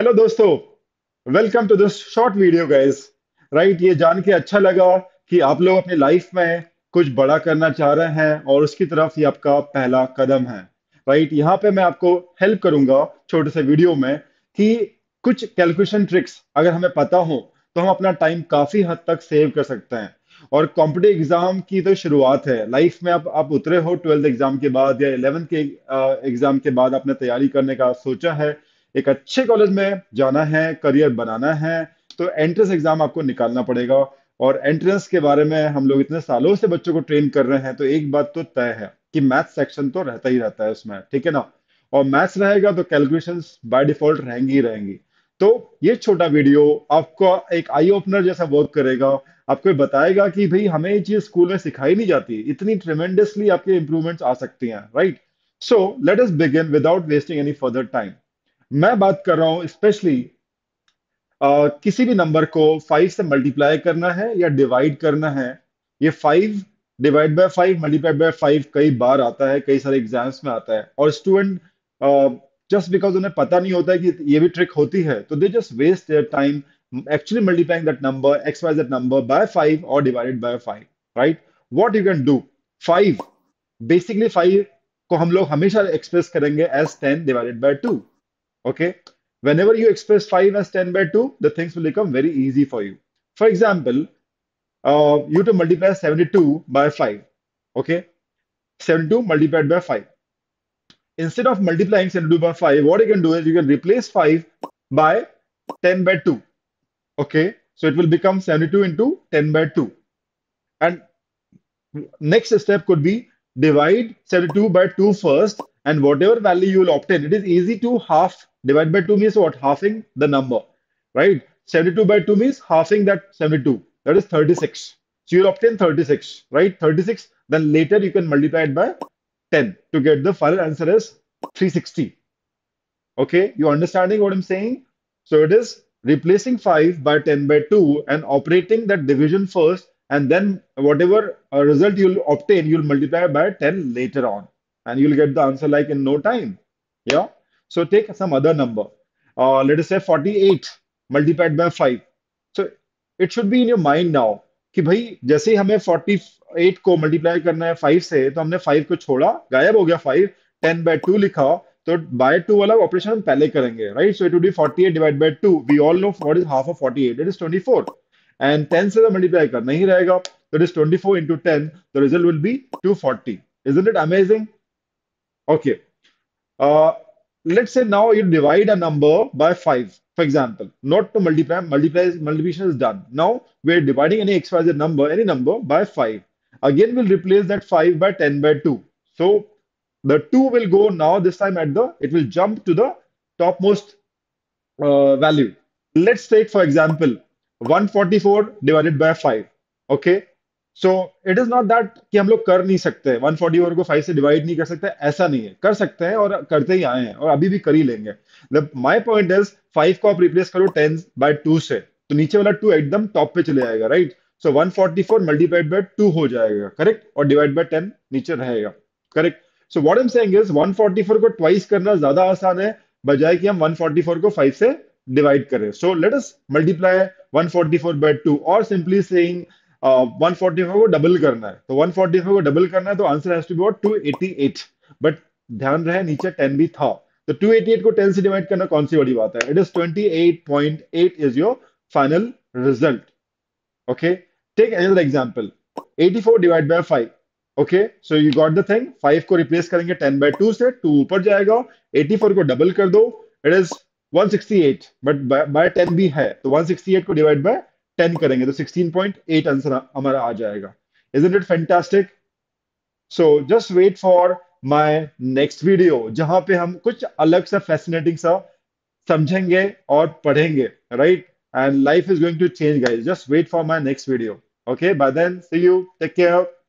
Hello दोस्तों welcome to this short video guys right ये जान के अच्छा लगा कि आप लोग अपनी लाइफ में कुछ बड़ा करना चाह रहे हैं और उसकी तरफ ये आपका पहला कदम है राइट यहाँ पे मैं आपको हेल्प करूंगा छोटे से वीडियो में कि कुछ कैलकुलेशन ट्रिक्स अगर हमें पता हो तो हम अपना टाइम काफी हद तक सेव कर सकते हैं और कॉम्पिटिव एग्जाम की तो शुरुआत है लाइफ में आप आप उतरे हो ट्वेल्थ एग्जाम के बाद या इलेवेंथ के एग्जाम के बाद आपने तैयारी करने का सोचा है एक अच्छे कॉलेज में जाना है करियर बनाना है तो एंट्रेंस एग्जाम आपको निकालना पड़ेगा और एंट्रेंस के बारे में हम लोग इतने सालों से बच्चों को ट्रेन कर रहे हैं तो एक बात तो तय है कि मैथ सेक्शन तो रहता ही रहता है उसमें ठीक है ना और मैथ्स रहेगा तो कैलकुलेशन बाय डिफॉल्ट रहेंगी ही रहेंगी तो ये छोटा वीडियो आपको एक आई ओपनर जैसा वर्क करेगा आपको बताएगा कि भाई हमें ये चीज स्कूल में सिखाई नहीं जाती इतनी ट्रेमेंडसली आपके इंप्रूवमेंट्स आ सकती हैं right so let us begin without wasting any further time मैं बात कर रहा हूं स्पेशली किसी भी नंबर को फाइव से मल्टीप्लाई करना है या डिवाइड करना है ये five divide by five multiply by five कई बार आता है कई सारे एग्जाम्स में आता है और स्टूडेंट जस्ट बिकॉज उन्हें पता नहीं होता है कि ये भी ट्रिक होती है तो they just waste their time actually multiplying that number x y that number by five और divided by five right what you can do five basically five को हम लोग हमेशा एक्सप्रेस करेंगे as ten divided by two Okay. Whenever you express 5 as 10 by 2, the things will become very easy for you. For example, uh, you to multiply 72 by 5. Okay. 72 multiplied by 5. Instead of multiplying 72 by 5, what you can do is you can replace 5 by 10 by 2. Okay. So it will become 72 into 10 by 2. And next step could be divide 72 by 2 first and whatever value you will obtain, it is easy to half Divide by 2 means what? Halving the number, right? 72 by 2 means halving that 72. That is 36. So you'll obtain 36, right? 36. Then later you can multiply it by 10 to get the final answer is 360. Okay, you understanding what I'm saying? So it is replacing 5 by 10 by 2 and operating that division first and then whatever uh, result you'll obtain, you'll multiply by 10 later on and you'll get the answer like in no time. Yeah. So take some other number. Uh, let us say 48 multiplied by 5. So it should be in your mind now कि भाई जैसे ही हमें 48 को multiply करना है 5 से तो हमने 5 को छोड़ा गायब हो गया 5 10 by 2 लिखा तो by 2 वाला ऑपरेशन हम पहले करेंगे right so it would be 48 divide by 2 we all know what is half of 48 that is 24 and 10 से तो मल्टीप्लाई करना ही रहेगा that is 24 into 10 the result will be 240 isn't it amazing okay uh let's say now you divide a number by 5 for example not to multiply multiply multiplication is done now we're dividing any xyz number any number by 5 again we'll replace that 5 by 10 by 2 so the 2 will go now this time at the it will jump to the topmost uh, value let's take for example 144 divided by 5 okay so it is not that कि हम लोग कर नहीं सकते 141 को 5 से divide नहीं कर सकते ऐसा नहीं है कर सकते हैं और करते ही आए हैं और अभी भी कर ही लेंगे माय पॉइंट इज 5 को आप रिप्लेस करो 10 बाय 2 से तो नीचे वाला 2 एकदम टॉप पे चले जाएगा राइट सो 144 मल्टीप्लाइड बाय 2 हो जाएगा करेक्ट और डिवाइड बाय 10 नीचे रहेगा correct so what I am saying is 144 को ट्वाइस करना ज्यादा आसान है बजाय कि हम 144 को 5 से डिवाइड करें so let us multiply 144 by 2 और simply saying one forty five को डबल करना है तो वन फोर्टी फाइव को डबल करना है तो answer has to be two eighty eight but ध्यान रहे नीचे टेन भी था तो टू एटी एट को टेन से डिवाइड करना कौन सी बड़ी बात है it is twenty eight point eight is your final result को रिप्लेस करेंगे से ऊपर जाएगा फोर को डबल कर दो it is 168 but by, by 10 भी है तो 168 को डिवाइड बाय टेन करेंगे तो सिक्सटीन पॉइंट एट आंसर हमारा आ जाएगा is it fantastic so just wait for my next video जहां पे हम कुछ अलग सा फैसिनेटिंग सा समझेंगे और पढ़ेंगे right and life is going to change guys just wait for my next video okay bye then see you take care